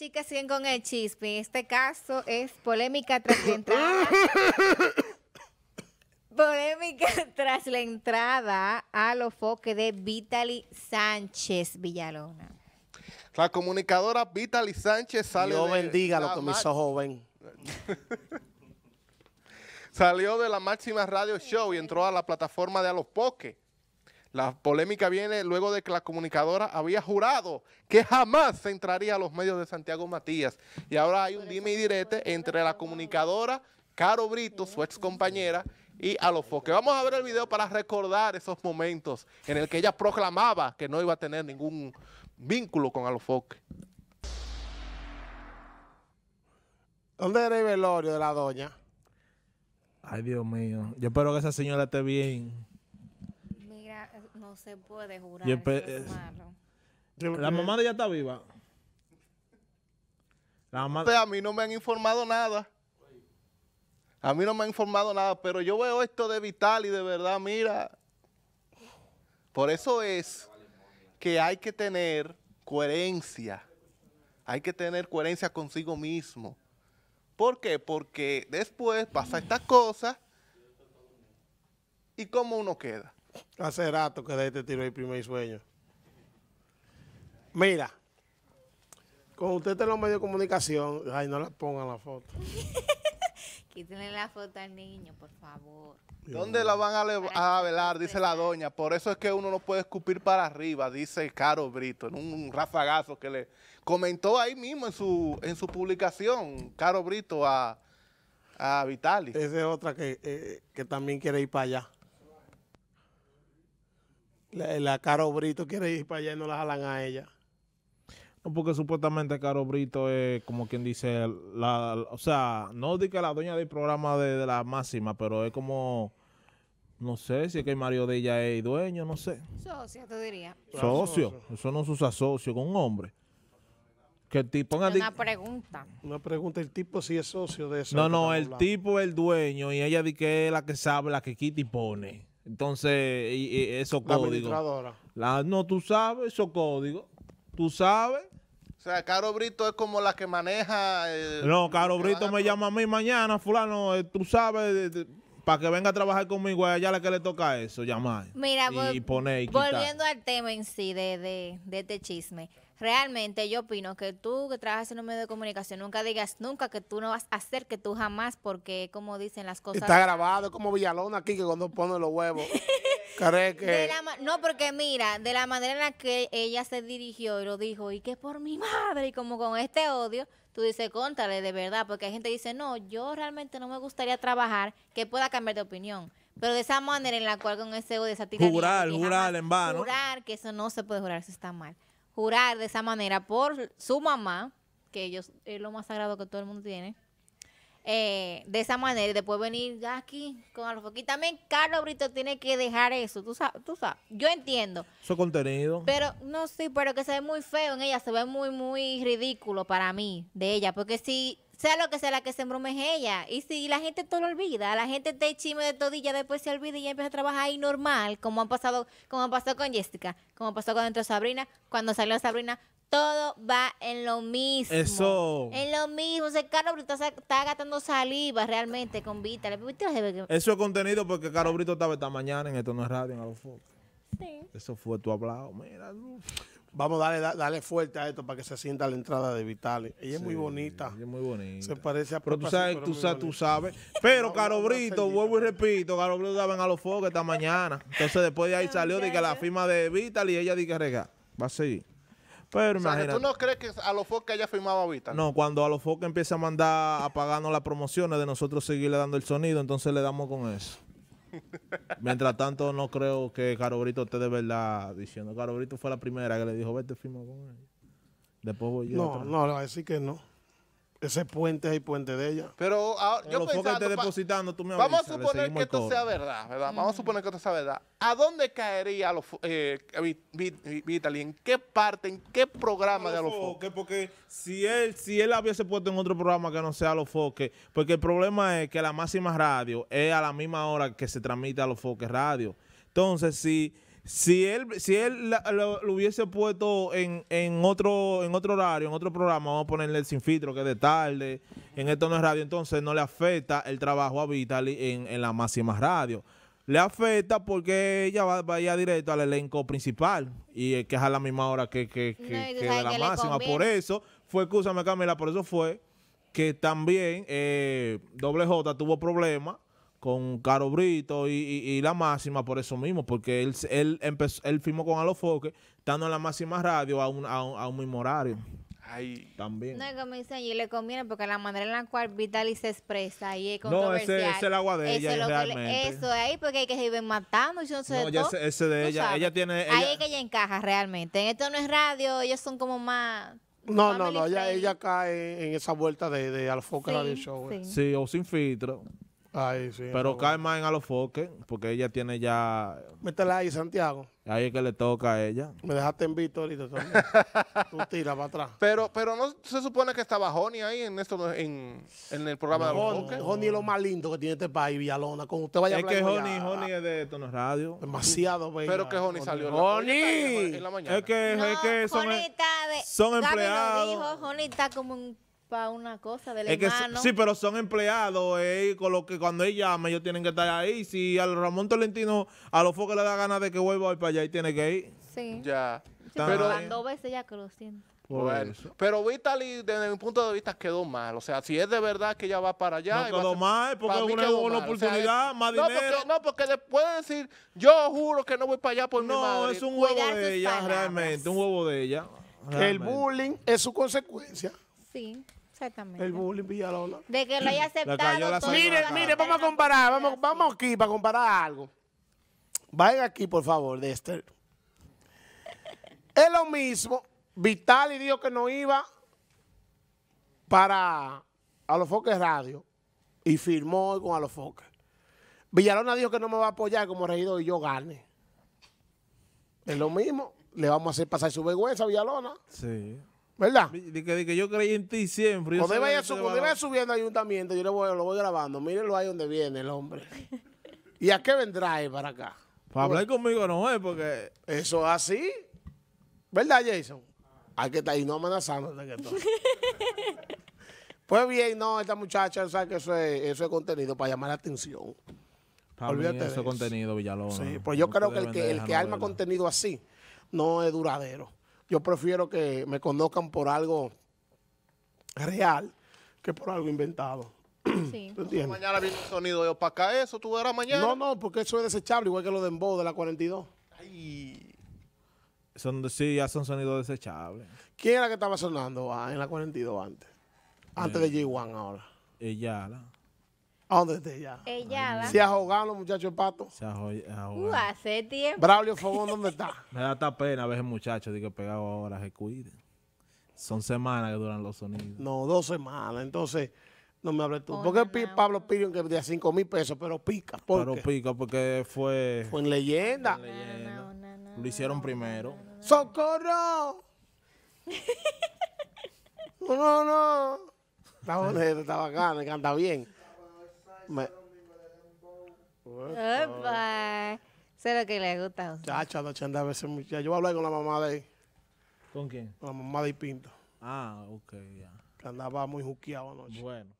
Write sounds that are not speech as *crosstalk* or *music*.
chicas siguen con el chisme. Este caso es polémica tras la *coughs* entrada. polémica *laughs* tras la entrada a los foques de Vitaly Sánchez Villalona. La comunicadora Vitaly Sánchez sale. bendiga lo joven. *laughs* Salió de la máxima radio show y entró a la plataforma de A los Poques la polémica viene luego de que la comunicadora había jurado que jamás se entraría a los medios de Santiago Matías. Y ahora hay un dime y direte entre la comunicadora Caro Brito, su ex compañera, y a Vamos a ver el video para recordar esos momentos en el que ella proclamaba que no iba a tener ningún vínculo con Alofoque. ¿Dónde era el velorio de la doña? Ay, Dios mío. Yo espero que esa señora esté bien no se puede jurar. La mamá de ella está viva. La mamá a mí no me han informado nada. A mí no me han informado nada, pero yo veo esto de vital y de verdad, mira. Por eso es que hay que tener coherencia. Hay que tener coherencia consigo mismo. ¿Por qué? Porque después pasa estas cosas y cómo uno queda. Hace rato que de este tiro el primer sueño. Mira, con usted en los medios de comunicación, ay, no le pongan la foto. *laughs* Quítenle la foto al niño, por favor. ¿Dónde la van a, velar? Dice la doña. Por eso es que uno no puede escupir para arriba, dice Caro Brito, en un rafagazo que le comentó ahí mismo en su, en su publicación, Caro Brito a, a Vitali. Esa es otra que eh, también quiere ir para allá. La, Caro Brito quiere ir para allá y no la jalan a ella. No, porque supuestamente Caro Brito es como quien dice, la, o sea, no dice la dueña del programa de, la máxima, pero es como, no sé, si es que el marido de ella es dueño, no sé. Socio, te diría. Socio, eso no se usa socio, con un hombre. Que el tipo... Una, pregunta. Una pregunta, el tipo sí es socio de eso. No, no, el tipo es el dueño y ella dice que es la que sabe, la que quita y pone. Entonces, y, eso esos la La No, tú sabes esos códigos. Tú sabes. O sea, Caro Brito es como la que maneja... no, Caro Brito me llama a mí mañana, fulano, eh, tú sabes, para que venga a trabajar conmigo, allá la que le toca eso, llamar. Mira, y, Volviendo al tema en sí de, de este chisme realmente yo opino que tú que trabajas en un medio de comunicación nunca digas nunca que tú no vas a hacer, que tú jamás, porque como dicen las cosas. Está grabado como Villalona aquí que cuando pone los huevos. *laughs* no, porque mira, de la manera en la que ella se dirigió y lo dijo, y que por mi madre, y como con este odio, tú dices, contale de verdad, porque hay gente que dice, no, yo realmente no me gustaría trabajar, que pueda cambiar de opinión. Pero de esa manera en la cual con ese odio, esa tiranía. Jurar, jurar en vano. Jurar, que eso no se puede jurar, eso está mal jurar de esa manera por su mamá, que ellos es lo más sagrado que todo el mundo tiene. Eh, de esa manera y después venir aquí con los Y también Carlos Brito tiene que dejar eso, tú sabes, tú sabes, yo entiendo. Su contenido. Pero no, sé, pero que se ve muy feo en ella, se ve muy, muy ridículo para mí, de ella, porque si sea lo que sea, la que se embrume ella. Y si la gente todo lo olvida, la gente te chime de todo y ya después se olvida y ya empieza a trabajar ahí normal, como han pasado, como pasado con Jessica, como pasó con dentro Sabrina, cuando salió Sabrina, todo va en lo mismo. Eso. En lo mismo. O sea, Caro Brito está, está gastando saliva realmente con Vita. Eso es contenido porque Caro Brito estaba esta mañana en Esto No es Radio, en los Sí. Eso fue tu hablado. Mira, Vamos a darle, fuerte a esto para que se sienta la entrada de Vitali. Ella es muy bonita. Ella es muy bonita. Se parece a Pero tú sabes, pero tú, sabes tú sabes. Pero *laughs* Carobrito, vuelvo y repito, Carobrito daban a los focos esta mañana. Entonces después de ahí *laughs* salió de que la firma de Vitali y ella dice que rega. Va a seguir. Pero o ¿Tú no crees que a los que haya firmado ahorita? No, cuando a los Fox empieza a mandar a pagarnos las promociones de nosotros seguirle dando el sonido, entonces le damos con eso. Mientras tanto, no creo que Caro Brito esté de verdad diciendo. Caro Brito fue la primera que le dijo, vete, firma con él. Después voy yo. No, no, así que no. Ese puente es el puente de ella. Pero ahora, yo depositando, Vamos a suponer que esto sea verdad, ¿verdad? Vamos a suponer que esto sea verdad. ¿A dónde caería los, eh, Vitaly? ¿En qué parte, en qué programa de los foques? Porque si él, si él hubiese puesto en otro programa que no sea los foques, porque el problema es que la máxima radio es a la misma hora que se transmite a los foques radio. Entonces, si si él, si él lo, hubiese puesto en, en, otro, en otro horario, en otro programa, vamos a ponerle el sin filtro, que es de tarde, en esto no es radio, entonces no le afecta el trabajo a Vitaly en, en la máxima radio. Le afecta porque ella va, vaya directo al elenco principal y que es a la misma hora que, que, de la máxima. Por eso fue, escúchame Camila, por eso fue que también eh, Doble J tuvo problemas con Caro Brito y, la máxima por eso mismo, porque él, él, empezó, él firmó con Alofoque, estando en la máxima radio a un, a un, mismo horario. Ay. También. No, como dicen, y le conviene porque la manera en la cual Vitali se expresa y es controversial. No, ese, es el agua de ella, eso es realmente. eso es ahí porque hay que se matando. Yo no, no de ese, de ella, ella tiene... Ahí es que ella encaja realmente. En esto no es radio, ellos son como más... No, no, no, ella, ella cae en esa vuelta de, de Radio Show. Eh. sí, o sin filtro pero calma cae más en Alofoque, porque ella tiene ya... Métela ahí, Santiago. Ahí es que le toca a ella. Me dejaste en visto *laughs* Tú tira para atrás. Pero, pero no se supone que estaba Joni ahí en esto en, el programa de Alofoque. Joni es lo más lindo que tiene este país, Villalona. con usted es que Joni, ah, es de Tono Radio. Demasiado Pero que salió. la Es que, es que son, empleados. está como un para una cosa del sí, pero son empleados, eh, con lo que cuando él llama, ellos tienen que estar ahí. Si al Ramón Tolentino a los focos le da ganas de que vuelva para allá y tiene que ir. Sí. Ya. pero dos veces ya que pero Vitaly, desde mi punto de vista, quedó mal. O sea, si es de verdad que ella va para allá. No quedó mal, porque es una, oportunidad, más no dinero. Porque, no, porque después puede decir, yo juro que no voy para allá por no, mi madre. No, es un huevo de ella, realmente, un huevo de ella. El bullying es su consecuencia. Sí. Exactamente. El bullying Villalona. De que lo haya aceptado. mire, mire, vamos a comparar. Vamos, vamos aquí para comparar algo. Vayan aquí, por favor, Dexter. Este. es lo mismo. Vitali dijo que no iba para a los foques radio y firmó con a los foques. Villalona dijo que no me va a apoyar como regidor y yo gane. Es lo mismo. Le vamos a hacer pasar su vergüenza a Villalona. Sí. ¿Verdad? De que, yo creí en ti siempre. Cuando iba subiendo al ayuntamiento, yo lo voy, lo grabando. Mírenlo ahí donde viene el hombre. ¿Y a qué vendrá él para acá? Para hablar conmigo no es, porque... Eso es así. ¿Verdad, Jason? Hay que estar ahí no amenazando. *laughs* pues bien, no, esta muchacha, sabe que eso es, contenido para llamar la atención. Olvídate eso de contenido, Villalobos. Sí, pues yo creo que el que, el arma contenido así no es duradero. Yo prefiero que me conozcan por algo real que por algo inventado. Sí. mañana viene un sonido de opaca eso, tú verás mañana. No, no, porque eso es desechable, igual que lo de Embo de la 42. Ay. Son, sí, ya son sonidos desechables. ¿Quién era que estaba sonando ah, en la 42 antes? Antes eh. de G1 ahora. Ella, ¿no? ¿A dónde está ella? Ella. Se ahogaron los muchachos el pato. Se ahogaron. Uh, hace tiempo. Braulio Fogón, ¿dónde está? *laughs* Me da esta pena ver el muchacho digo, pegado ahora se cuide. Son semanas que duran los sonidos. No, dos semanas. Entonces, no me hables tú. ¿Por qué Pablo Pirion que de 5 mil pesos, pero pica? pero pica porque fue. Fue en leyenda. En leyenda. Lo hicieron primero. ¡Socorro! no, no, no. Está bonito, está Me canta bien. Me... Opa. Eso lo que le gusta a usted. Chacha, la a veces mucho. Yo hablé con la mamá de ¿Con quién? Con la mamá de Pinto. Ah, ok, ya. Que andaba muy juqueado anoche. Bueno.